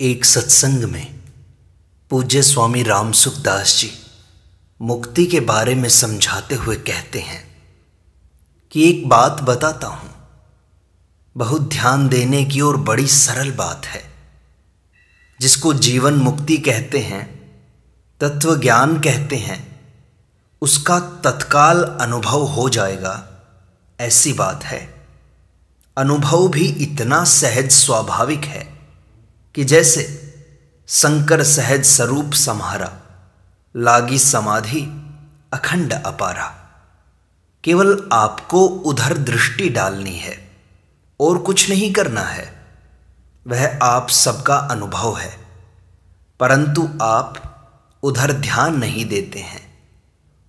एक सत्संग में पूज्य स्वामी राम सुखदास जी मुक्ति के बारे में समझाते हुए कहते हैं कि एक बात बताता हूं बहुत ध्यान देने की और बड़ी सरल बात है जिसको जीवन मुक्ति कहते हैं तत्व ज्ञान कहते हैं उसका तत्काल अनुभव हो जाएगा ऐसी बात है अनुभव भी इतना सहज स्वाभाविक है कि जैसे शंकर सहज स्वरूप समारा लागी समाधि अखंड अपारा केवल आपको उधर दृष्टि डालनी है और कुछ नहीं करना है वह आप सबका अनुभव है परंतु आप उधर ध्यान नहीं देते हैं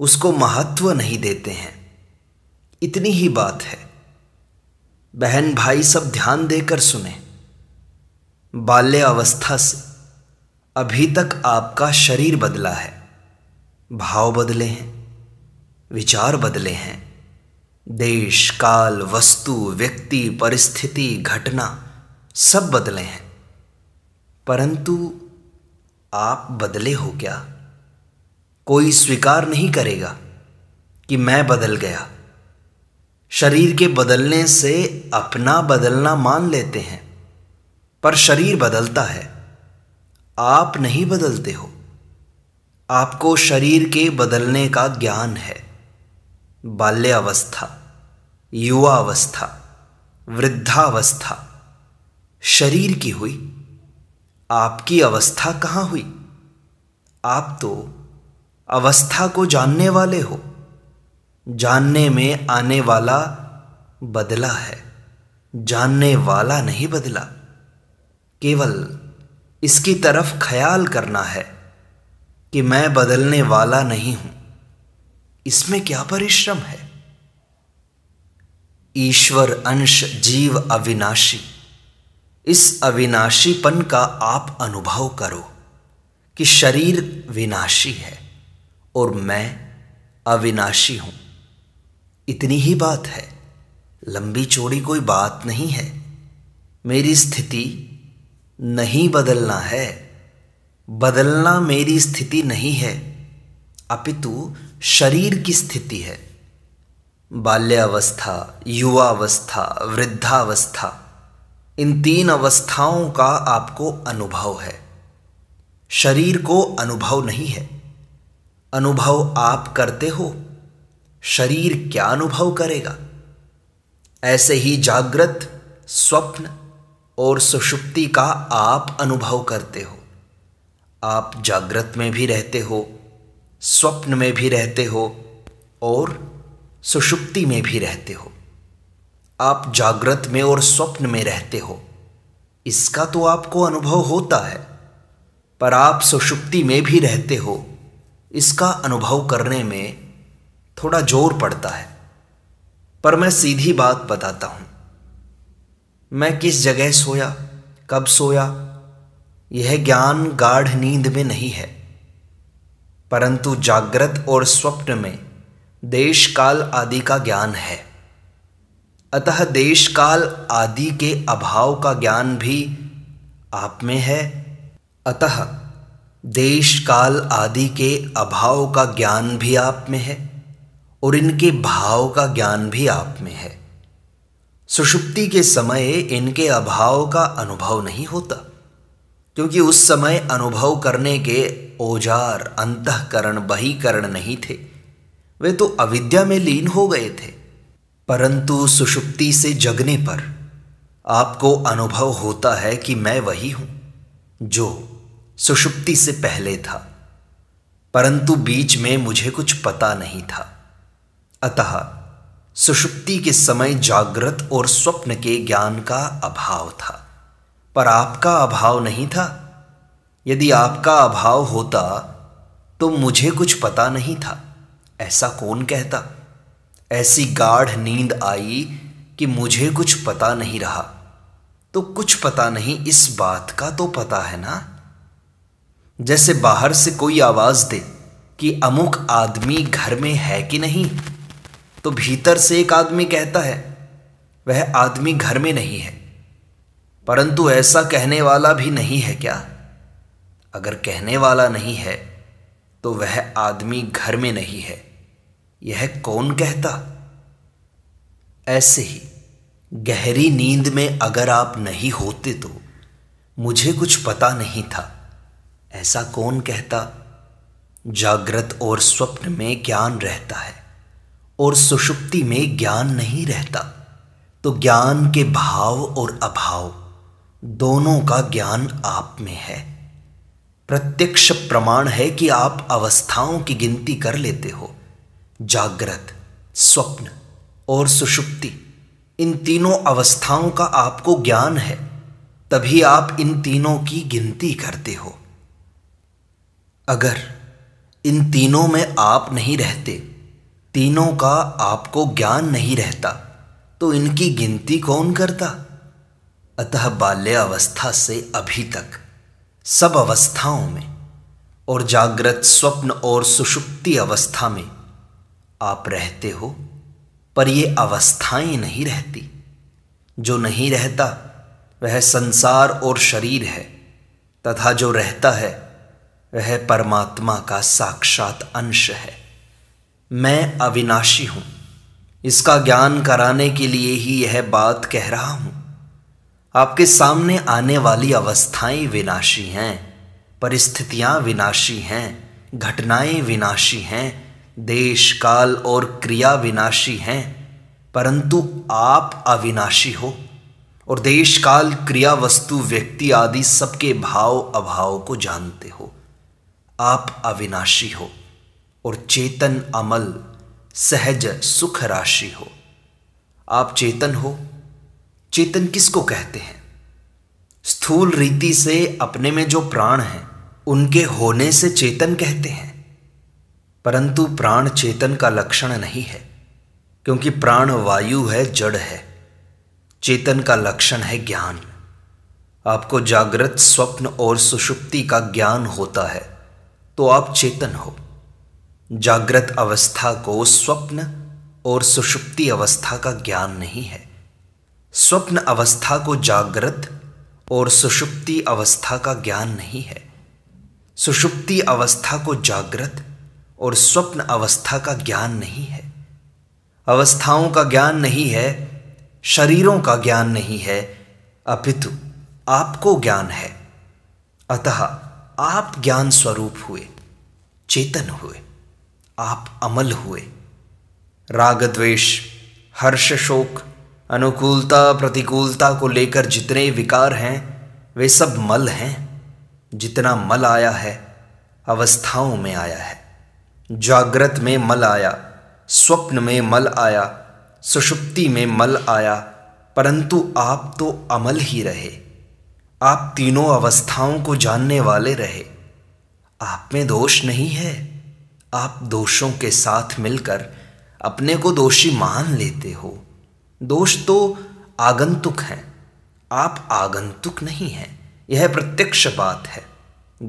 उसको महत्व नहीं देते हैं इतनी ही बात है बहन भाई सब ध्यान देकर सुने बाल्य अवस्था से अभी तक आपका शरीर बदला है भाव बदले हैं विचार बदले हैं देश काल वस्तु व्यक्ति परिस्थिति घटना सब बदले हैं परंतु आप बदले हो क्या कोई स्वीकार नहीं करेगा कि मैं बदल गया शरीर के बदलने से अपना बदलना मान लेते हैं पर शरीर बदलता है आप नहीं बदलते हो आपको शरीर के बदलने का ज्ञान है बाल्यावस्था युवावस्था वृद्धावस्था शरीर की हुई आपकी अवस्था कहाँ हुई आप तो अवस्था को जानने वाले हो जानने में आने वाला बदला है जानने वाला नहीं बदला केवल इसकी तरफ ख्याल करना है कि मैं बदलने वाला नहीं हूं इसमें क्या परिश्रम है ईश्वर अंश जीव अविनाशी इस अविनाशीपन का आप अनुभव करो कि शरीर विनाशी है और मैं अविनाशी हूं इतनी ही बात है लंबी चौड़ी कोई बात नहीं है मेरी स्थिति नहीं बदलना है बदलना मेरी स्थिति नहीं है अपितु शरीर की स्थिति है बाल्यावस्था युवावस्था वृद्धावस्था इन तीन अवस्थाओं का आपको अनुभव है शरीर को अनुभव नहीं है अनुभव आप करते हो शरीर क्या अनुभव करेगा ऐसे ही जागृत स्वप्न और सुषुप्ति का आप अनुभव करते हो आप जागृत में भी रहते हो स्वप्न में भी रहते हो और सुषुप्ति में भी रहते हो आप जागृत में और स्वप्न में रहते हो इसका तो आपको अनुभव होता है पर आप सुषुप्ति में भी रहते हो इसका अनुभव करने में थोड़ा जोर पड़ता है पर मैं सीधी बात बताता हूँ मैं किस जगह सोया कब सोया यह ज्ञान गाढ़ नींद में नहीं है परंतु जागृत और स्वप्न में देश काल आदि का ज्ञान है अतः देश काल आदि के अभाव का ज्ञान भी आप में है अतः देश काल आदि के अभाव का ज्ञान भी आप में है और इनके भाव का ज्ञान भी आप में है सुषुप्ति के समय इनके अभाव का अनुभव नहीं होता क्योंकि उस समय अनुभव करने के औजार अंतकरण बहीकरण नहीं थे वे तो अविद्या में लीन हो गए थे परंतु सुषुप्ति से जगने पर आपको अनुभव होता है कि मैं वही हूं जो सुषुप्ति से पहले था परंतु बीच में मुझे कुछ पता नहीं था अतः सुषुप्ति के समय जागृत और स्वप्न के ज्ञान का अभाव था पर आपका अभाव नहीं था यदि आपका अभाव होता तो मुझे कुछ पता नहीं था ऐसा कौन कहता ऐसी गाढ़ नींद आई कि मुझे कुछ पता नहीं रहा तो कुछ पता नहीं इस बात का तो पता है ना जैसे बाहर से कोई आवाज दे कि अमुक आदमी घर में है कि नहीं तो भीतर से एक आदमी कहता है वह आदमी घर में नहीं है परंतु ऐसा कहने वाला भी नहीं है क्या अगर कहने वाला नहीं है तो वह आदमी घर में नहीं है यह कौन कहता ऐसे ही गहरी नींद में अगर आप नहीं होते तो मुझे कुछ पता नहीं था ऐसा कौन कहता जागृत और स्वप्न में ज्ञान रहता है और सुषुप्ति में ज्ञान नहीं रहता तो ज्ञान के भाव और अभाव दोनों का ज्ञान आप में है प्रत्यक्ष प्रमाण है कि आप अवस्थाओं की गिनती कर लेते हो जागृत स्वप्न और सुषुप्ति इन तीनों अवस्थाओं का आपको ज्ञान है तभी आप इन तीनों की गिनती करते हो अगर इन तीनों में आप नहीं रहते तीनों का आपको ज्ञान नहीं रहता तो इनकी गिनती कौन करता अतः बाल्यावस्था से अभी तक सब अवस्थाओं में और जागृत स्वप्न और सुषुप्ति अवस्था में आप रहते हो पर ये अवस्थाएं नहीं रहती जो नहीं रहता वह संसार और शरीर है तथा जो रहता है वह परमात्मा का साक्षात अंश है मैं अविनाशी हूँ इसका ज्ञान कराने के लिए ही यह बात कह रहा हूँ आपके सामने आने वाली अवस्थाएं विनाशी हैं परिस्थितियाँ विनाशी हैं घटनाएं विनाशी हैं देश काल और क्रिया विनाशी हैं परंतु आप अविनाशी हो और देश काल क्रिया वस्तु व्यक्ति आदि सबके भाव अभाव को जानते हो आप अविनाशी हो और चेतन अमल सहज सुख राशि हो आप चेतन हो चेतन किसको कहते हैं स्थूल रीति से अपने में जो प्राण हैं उनके होने से चेतन कहते हैं परंतु प्राण चेतन का लक्षण नहीं है क्योंकि प्राण वायु है जड़ है चेतन का लक्षण है ज्ञान आपको जागृत स्वप्न और सुषुप्ति का ज्ञान होता है तो आप चेतन हो जागृत अवस्था को स्वप्न और सुषुप्ति अवस्था का ज्ञान नहीं है स्वप्न अवस्था को जागृत और सुषुप्ति अवस्था का ज्ञान नहीं है सुषुप्ति अवस्था को जागृत और स्वप्न अवस्था का ज्ञान नहीं है अवस्थाओं का ज्ञान नहीं है शरीरों का ज्ञान नहीं है अपितु आपको ज्ञान है अतः आप ज्ञान स्वरूप हुए चेतन हुए आप अमल हुए राग द्वेष हर्ष शोक अनुकूलता प्रतिकूलता को लेकर जितने विकार हैं वे सब मल हैं जितना मल आया है अवस्थाओं में आया है जागृत में मल आया स्वप्न में मल आया सुषुप्ति में मल आया परंतु आप तो अमल ही रहे आप तीनों अवस्थाओं को जानने वाले रहे आप में दोष नहीं है आप दोषों के साथ मिलकर अपने को दोषी मान लेते हो दोष तो आगंतुक हैं आप आगंतुक नहीं हैं यह प्रत्यक्ष बात है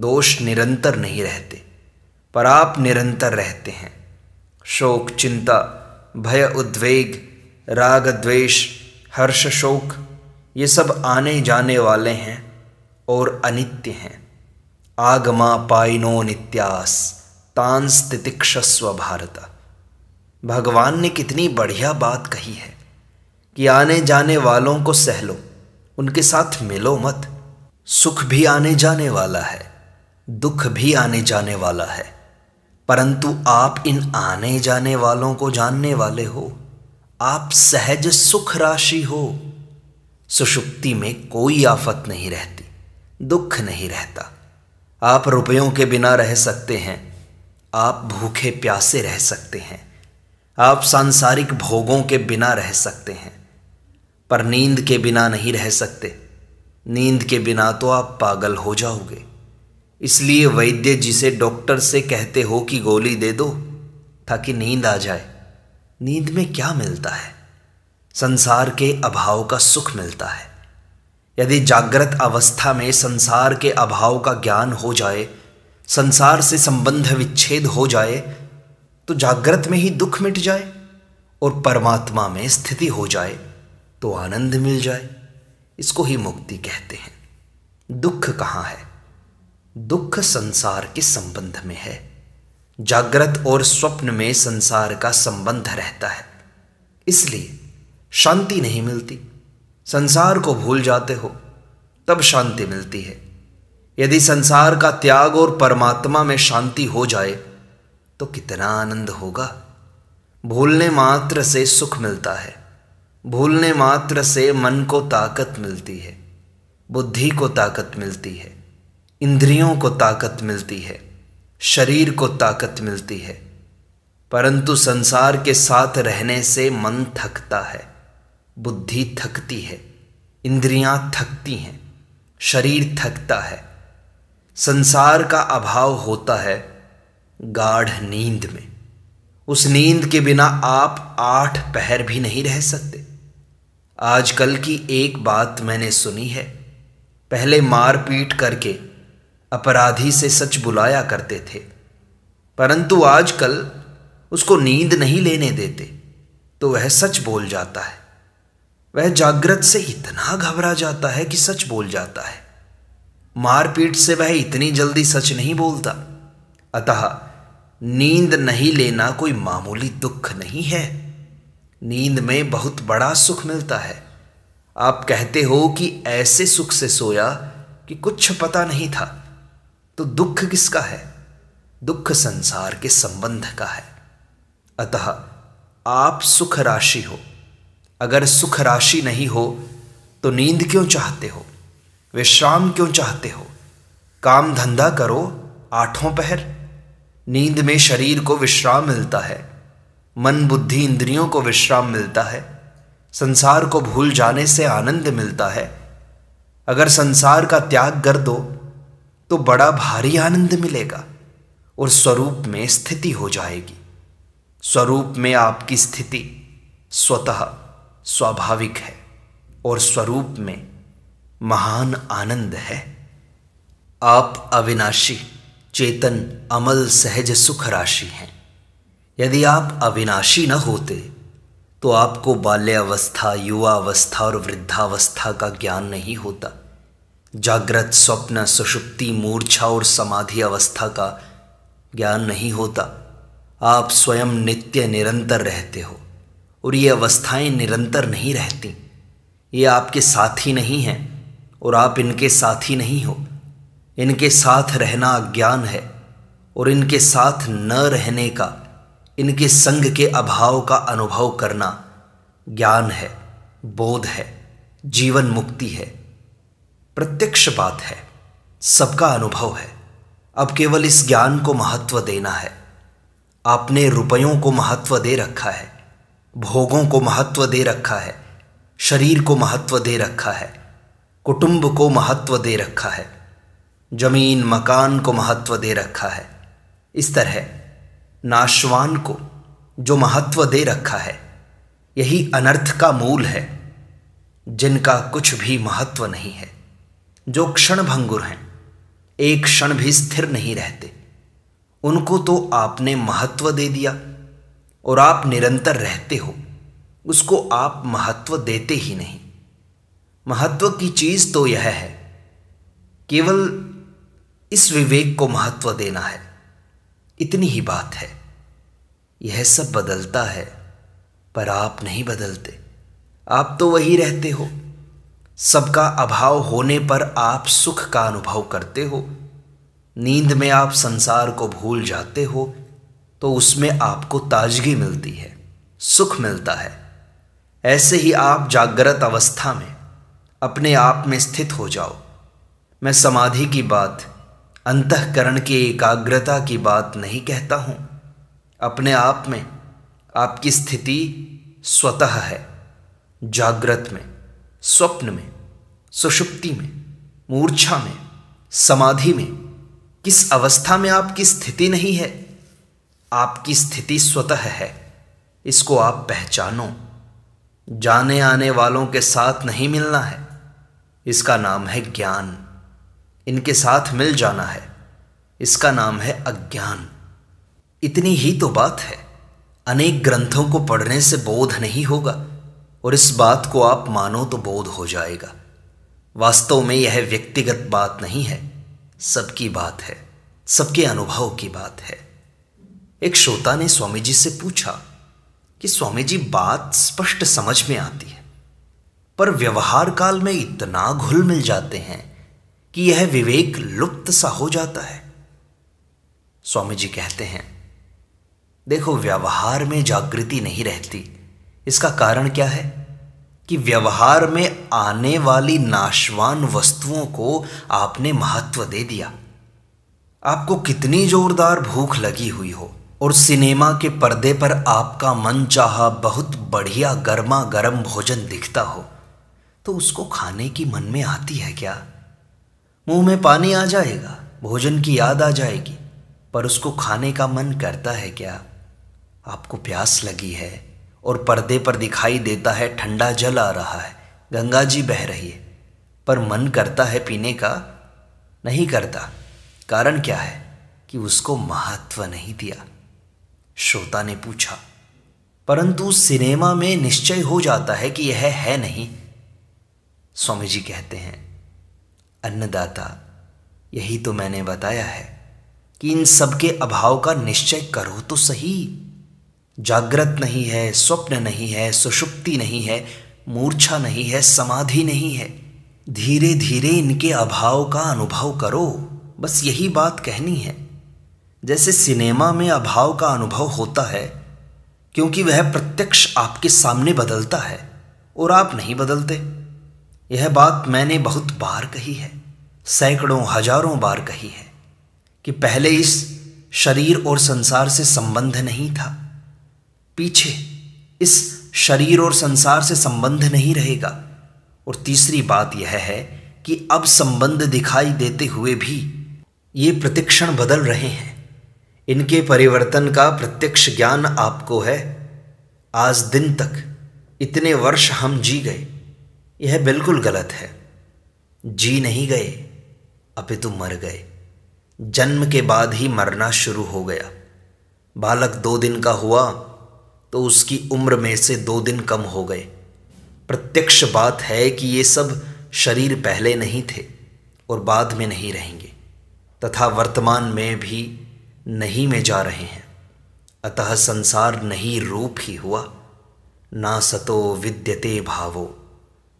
दोष निरंतर नहीं रहते पर आप निरंतर रहते हैं शोक चिंता भय उद्वेग राग द्वेष हर्ष शोक ये सब आने जाने वाले हैं और अनित्य हैं आगमा पाइनो नित्यास तांस तितिक्षस्व भारत भगवान ने कितनी बढ़िया बात कही है कि आने जाने वालों को सहलो उनके साथ मिलो मत सुख भी आने जाने वाला है दुख भी आने जाने वाला है परंतु आप इन आने जाने वालों को जानने वाले हो आप सहज सुख राशि हो सुषुप्ति में कोई आफत नहीं रहती दुख नहीं रहता आप रुपयों के बिना रह सकते हैं आप भूखे प्यासे रह सकते हैं आप सांसारिक भोगों के बिना रह सकते हैं पर नींद के बिना नहीं रह सकते नींद के बिना तो आप पागल हो जाओगे इसलिए वैद्य जिसे डॉक्टर से कहते हो कि गोली दे दो ताकि नींद आ जाए नींद में क्या मिलता है संसार के अभाव का सुख मिलता है यदि जागृत अवस्था में संसार के अभाव का ज्ञान हो जाए संसार से संबंध विच्छेद हो जाए तो जागृत में ही दुख मिट जाए और परमात्मा में स्थिति हो जाए तो आनंद मिल जाए इसको ही मुक्ति कहते हैं दुख कहाँ है दुख संसार के संबंध में है जागृत और स्वप्न में संसार का संबंध रहता है इसलिए शांति नहीं मिलती संसार को भूल जाते हो तब शांति मिलती है यदि संसार का त्याग और परमात्मा में शांति हो जाए तो कितना आनंद होगा भूलने मात्र से सुख मिलता है भूलने मात्र से मन को ताकत मिलती है बुद्धि को ताकत मिलती है इंद्रियों को ताकत मिलती है शरीर को ताकत मिलती है परंतु संसार के साथ रहने से मन थकता है बुद्धि थकती है इंद्रियां थकती हैं शरीर थकता है संसार का अभाव होता है गाढ़ नींद में उस नींद के बिना आप आठ पहर भी नहीं रह सकते आजकल की एक बात मैंने सुनी है पहले मारपीट करके अपराधी से सच बुलाया करते थे परंतु आजकल उसको नींद नहीं लेने देते तो वह सच बोल जाता है वह जागृत से इतना घबरा जाता है कि सच बोल जाता है मारपीट से वह इतनी जल्दी सच नहीं बोलता अतः नींद नहीं लेना कोई मामूली दुख नहीं है नींद में बहुत बड़ा सुख मिलता है आप कहते हो कि ऐसे सुख से सोया कि कुछ पता नहीं था तो दुख किसका है दुख संसार के संबंध का है अतः आप सुख राशि हो अगर सुख राशि नहीं हो तो नींद क्यों चाहते हो विश्राम क्यों चाहते हो काम धंधा करो आठों पहर नींद में शरीर को विश्राम मिलता है मन बुद्धि इंद्रियों को विश्राम मिलता है संसार को भूल जाने से आनंद मिलता है अगर संसार का त्याग कर दो तो बड़ा भारी आनंद मिलेगा और स्वरूप में स्थिति हो जाएगी स्वरूप में आपकी स्थिति स्वतः स्वाभाविक है और स्वरूप में महान आनंद है आप अविनाशी चेतन अमल सहज सुख राशि हैं यदि आप अविनाशी न होते तो आपको बाल्यावस्था युवावस्था और वृद्धावस्था का ज्ञान नहीं होता जागृत स्वप्न सुषुप्ति मूर्छा और समाधि अवस्था का ज्ञान नहीं होता आप स्वयं नित्य निरंतर रहते हो और ये अवस्थाएं निरंतर नहीं रहती ये आपके साथी नहीं हैं और आप इनके साथ ही नहीं हो इनके साथ रहना अज्ञान है और इनके साथ न रहने का इनके संग के अभाव का अनुभव करना ज्ञान है बोध है जीवन मुक्ति है प्रत्यक्ष बात है सबका अनुभव है अब केवल इस ज्ञान को महत्व देना है आपने रुपयों को महत्व दे रखा है भोगों को महत्व दे रखा है शरीर को महत्व दे रखा है कुटुंब को महत्व दे रखा है जमीन मकान को महत्व दे रखा है इस तरह नाशवान को जो महत्व दे रखा है यही अनर्थ का मूल है जिनका कुछ भी महत्व नहीं है जो क्षण भंगुर हैं एक क्षण भी स्थिर नहीं रहते उनको तो आपने महत्व दे दिया और आप निरंतर रहते हो उसको आप महत्व देते ही नहीं महत्व की चीज़ तो यह है केवल इस विवेक को महत्व देना है इतनी ही बात है यह सब बदलता है पर आप नहीं बदलते आप तो वही रहते हो सबका अभाव होने पर आप सुख का अनुभव करते हो नींद में आप संसार को भूल जाते हो तो उसमें आपको ताजगी मिलती है सुख मिलता है ऐसे ही आप जागृत अवस्था में अपने आप में स्थित हो जाओ मैं समाधि की बात अंतकरण की एकाग्रता की बात नहीं कहता हूँ अपने आप में आपकी स्थिति स्वतः है जागृत में स्वप्न में सुषुप्ति में मूर्छा में समाधि में किस अवस्था में आपकी स्थिति नहीं है आपकी स्थिति स्वतः है इसको आप पहचानो जाने आने वालों के साथ नहीं मिलना है इसका नाम है ज्ञान इनके साथ मिल जाना है इसका नाम है अज्ञान इतनी ही तो बात है अनेक ग्रंथों को पढ़ने से बोध नहीं होगा और इस बात को आप मानो तो बोध हो जाएगा वास्तव में यह व्यक्तिगत बात नहीं है सबकी बात है सबके अनुभव की बात है एक श्रोता ने स्वामी जी से पूछा कि स्वामी जी बात स्पष्ट समझ में आती है पर व्यवहार काल में इतना घुल मिल जाते हैं कि यह विवेक लुप्त सा हो जाता है स्वामी जी कहते हैं देखो व्यवहार में जागृति नहीं रहती इसका कारण क्या है कि व्यवहार में आने वाली नाशवान वस्तुओं को आपने महत्व दे दिया आपको कितनी जोरदार भूख लगी हुई हो और सिनेमा के पर्दे पर आपका मन चाह बहुत बढ़िया गर्मा गर्म भोजन दिखता हो तो उसको खाने की मन में आती है क्या मुंह में पानी आ जाएगा भोजन की याद आ जाएगी पर उसको खाने का मन करता है क्या आपको प्यास लगी है और पर्दे पर दिखाई देता है ठंडा जल आ रहा है गंगा जी बह रही है पर मन करता है पीने का नहीं करता कारण क्या है कि उसको महत्व नहीं दिया श्रोता ने पूछा परंतु सिनेमा में निश्चय हो जाता है कि यह है नहीं स्वामी जी कहते हैं अन्नदाता यही तो मैंने बताया है कि इन सबके अभाव का निश्चय करो तो सही जागृत नहीं है स्वप्न नहीं है सुषुप्ति नहीं है मूर्छा नहीं है समाधि नहीं है धीरे धीरे इनके अभाव का अनुभव करो बस यही बात कहनी है जैसे सिनेमा में अभाव का अनुभव होता है क्योंकि वह प्रत्यक्ष आपके सामने बदलता है और आप नहीं बदलते यह बात मैंने बहुत बार कही है सैकड़ों हजारों बार कही है कि पहले इस शरीर और संसार से संबंध नहीं था पीछे इस शरीर और संसार से संबंध नहीं रहेगा और तीसरी बात यह है कि अब संबंध दिखाई देते हुए भी ये प्रतिक्षण बदल रहे हैं इनके परिवर्तन का प्रत्यक्ष ज्ञान आपको है आज दिन तक इतने वर्ष हम जी गए यह बिल्कुल गलत है जी नहीं गए अपितु मर गए जन्म के बाद ही मरना शुरू हो गया बालक दो दिन का हुआ तो उसकी उम्र में से दो दिन कम हो गए प्रत्यक्ष बात है कि ये सब शरीर पहले नहीं थे और बाद में नहीं रहेंगे तथा वर्तमान में भी नहीं में जा रहे हैं अतः संसार नहीं रूप ही हुआ ना सतो विद्यते भावो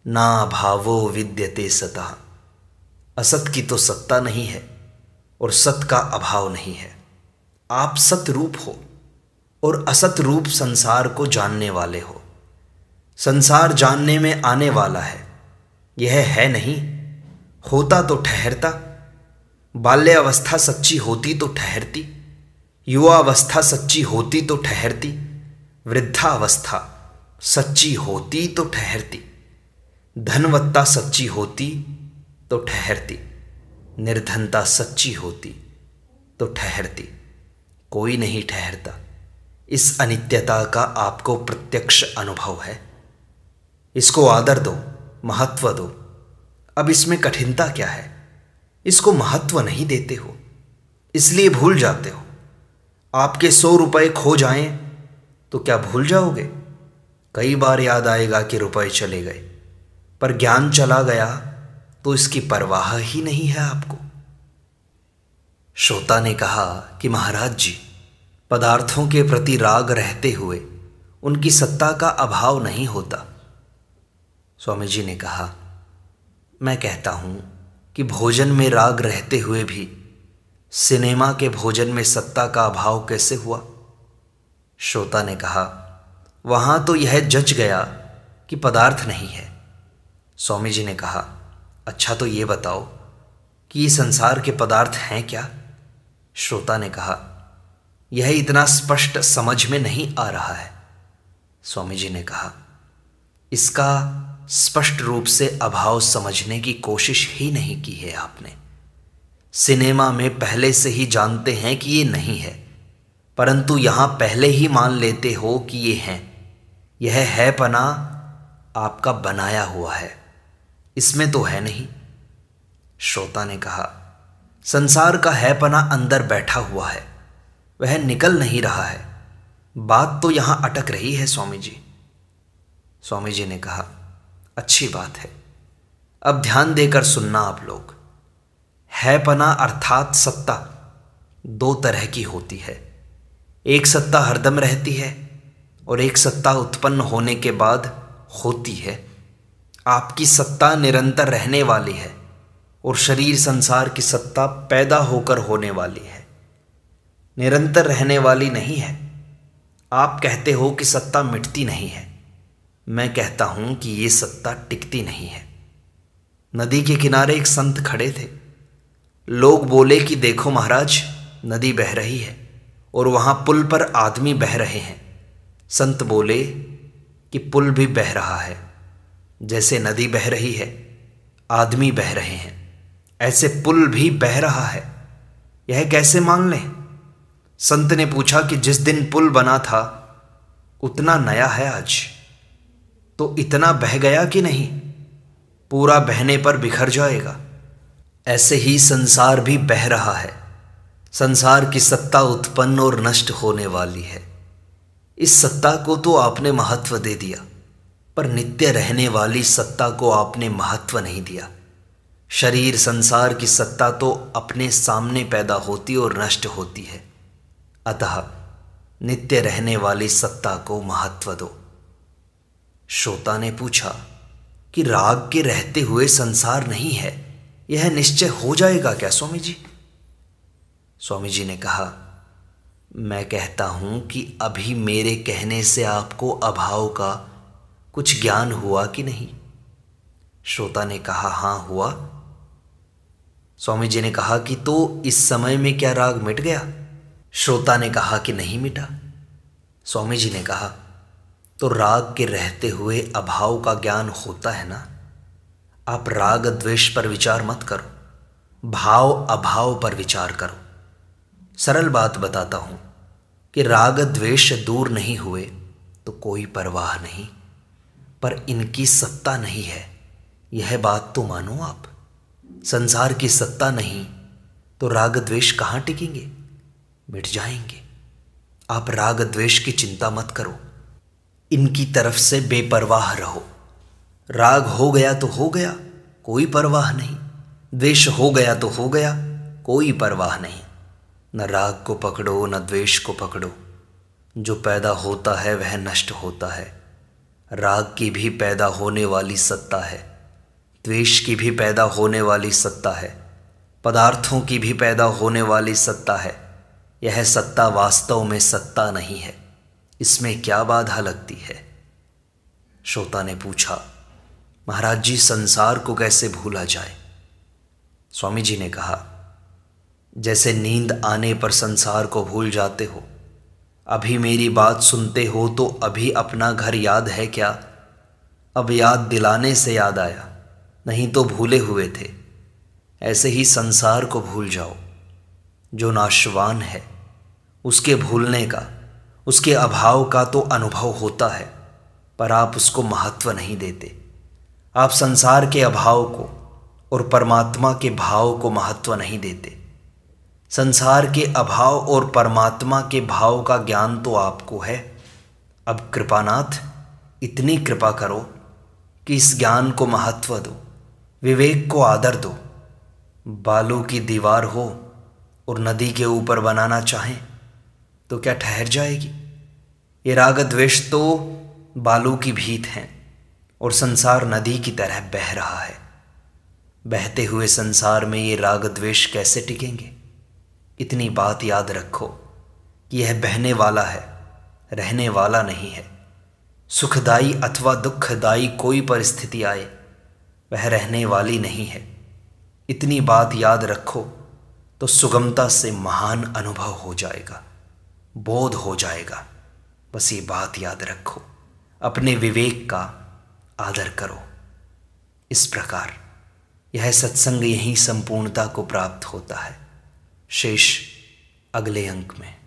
ना भावो विद्यते सतः असत की तो सत्ता नहीं है और सत का अभाव नहीं है आप सत रूप हो और असत रूप संसार को जानने वाले हो संसार जानने में आने वाला है यह है नहीं होता तो ठहरता बाल्यावस्था सच्ची होती तो ठहरती युवावस्था सच्ची होती तो ठहरती वृद्धावस्था सच्ची होती तो ठहरती धनवत्ता सच्ची होती तो ठहरती निर्धनता सच्ची होती तो ठहरती कोई नहीं ठहरता इस अनित्यता का आपको प्रत्यक्ष अनुभव है इसको आदर दो महत्व दो अब इसमें कठिनता क्या है इसको महत्व नहीं देते हो इसलिए भूल जाते हो आपके सौ रुपए खो जाएं तो क्या भूल जाओगे कई बार याद आएगा कि रुपए चले गए पर ज्ञान चला गया तो इसकी परवाह ही नहीं है आपको श्रोता ने कहा कि महाराज जी पदार्थों के प्रति राग रहते हुए उनकी सत्ता का अभाव नहीं होता स्वामी जी ने कहा मैं कहता हूं कि भोजन में राग रहते हुए भी सिनेमा के भोजन में सत्ता का अभाव कैसे हुआ श्रोता ने कहा वहां तो यह जच गया कि पदार्थ नहीं है स्वामी जी ने कहा अच्छा तो ये बताओ कि ये संसार के पदार्थ हैं क्या श्रोता ने कहा यह इतना स्पष्ट समझ में नहीं आ रहा है स्वामी जी ने कहा इसका स्पष्ट रूप से अभाव समझने की कोशिश ही नहीं की है आपने सिनेमा में पहले से ही जानते हैं कि ये नहीं है परंतु यहां पहले ही मान लेते हो कि ये हैं यह है पना आपका बनाया हुआ है इसमें तो है नहीं श्रोता ने कहा संसार का है पना अंदर बैठा हुआ है वह निकल नहीं रहा है बात तो यहां अटक रही है स्वामी जी स्वामी जी ने कहा अच्छी बात है अब ध्यान देकर सुनना आप लोग है पना अर्थात सत्ता दो तरह की होती है एक सत्ता हरदम रहती है और एक सत्ता उत्पन्न होने के बाद होती है आपकी सत्ता निरंतर रहने वाली है और शरीर संसार की सत्ता पैदा होकर होने वाली है निरंतर रहने वाली नहीं है आप कहते हो कि सत्ता मिटती नहीं है मैं कहता हूं कि ये सत्ता टिकती नहीं है नदी के किनारे एक संत खड़े थे लोग बोले कि देखो महाराज नदी बह रही है और वहाँ पुल पर आदमी बह रहे हैं संत बोले कि पुल भी बह रहा है जैसे नदी बह रही है आदमी बह रहे हैं ऐसे पुल भी बह रहा है यह कैसे मान लें संत ने पूछा कि जिस दिन पुल बना था उतना नया है आज तो इतना बह गया कि नहीं पूरा बहने पर बिखर जाएगा ऐसे ही संसार भी बह रहा है संसार की सत्ता उत्पन्न और नष्ट होने वाली है इस सत्ता को तो आपने महत्व दे दिया पर नित्य रहने वाली सत्ता को आपने महत्व नहीं दिया शरीर संसार की सत्ता तो अपने सामने पैदा होती और नष्ट होती है अतः नित्य रहने वाली सत्ता को महत्व दो श्रोता ने पूछा कि राग के रहते हुए संसार नहीं है यह निश्चय हो जाएगा क्या स्वामी जी स्वामी जी ने कहा मैं कहता हूं कि अभी मेरे कहने से आपको अभाव का कुछ ज्ञान हुआ कि नहीं श्रोता ने कहा हां हुआ स्वामी जी ने कहा कि तो इस समय में क्या राग मिट गया श्रोता ने कहा कि नहीं मिटा स्वामी जी ने कहा तो राग के रहते हुए अभाव का ज्ञान होता है ना आप राग द्वेष पर विचार मत करो भाव अभाव पर विचार करो सरल बात बताता हूं कि राग द्वेष दूर नहीं हुए तो कोई परवाह नहीं पर इनकी सत्ता नहीं है यह बात तो मानो आप संसार की सत्ता नहीं तो राग द्वेष कहाँ टिकेंगे मिट जाएंगे आप राग द्वेष की चिंता मत करो इनकी तरफ से बेपरवाह रहो राग हो गया तो हो गया कोई परवाह नहीं द्वेष हो गया तो हो गया कोई परवाह नहीं न राग को पकड़ो न द्वेष को पकड़ो जो पैदा होता है वह नष्ट होता है राग की भी पैदा होने वाली सत्ता है द्वेष की भी पैदा होने वाली सत्ता है पदार्थों की भी पैदा होने वाली सत्ता है यह सत्ता वास्तव में सत्ता नहीं है इसमें क्या बाधा लगती है श्रोता ने पूछा महाराज जी संसार को कैसे भूला जाए स्वामी जी ने कहा जैसे नींद आने पर संसार को भूल जाते हो अभी मेरी बात सुनते हो तो अभी अपना घर याद है क्या अब याद दिलाने से याद आया नहीं तो भूले हुए थे ऐसे ही संसार को भूल जाओ जो नाशवान है उसके भूलने का उसके अभाव का तो अनुभव होता है पर आप उसको महत्व नहीं देते आप संसार के अभाव को और परमात्मा के भाव को महत्व नहीं देते संसार के अभाव और परमात्मा के भाव का ज्ञान तो आपको है अब कृपानाथ इतनी कृपा करो कि इस ज्ञान को महत्व दो विवेक को आदर दो बालू की दीवार हो और नदी के ऊपर बनाना चाहें तो क्या ठहर जाएगी ये राग द्वेष तो बालू की भीत हैं और संसार नदी की तरह बह रहा है बहते हुए संसार में ये राग द्वेष कैसे टिकेंगे इतनी बात याद रखो कि यह बहने वाला है रहने वाला नहीं है सुखदाई अथवा दुखदाई कोई परिस्थिति आए वह रहने वाली नहीं है इतनी बात याद रखो तो सुगमता से महान अनुभव हो जाएगा बोध हो जाएगा बस ये बात याद रखो अपने विवेक का आदर करो इस प्रकार यह सत्संग यहीं संपूर्णता को प्राप्त होता है शेष अगले अंक में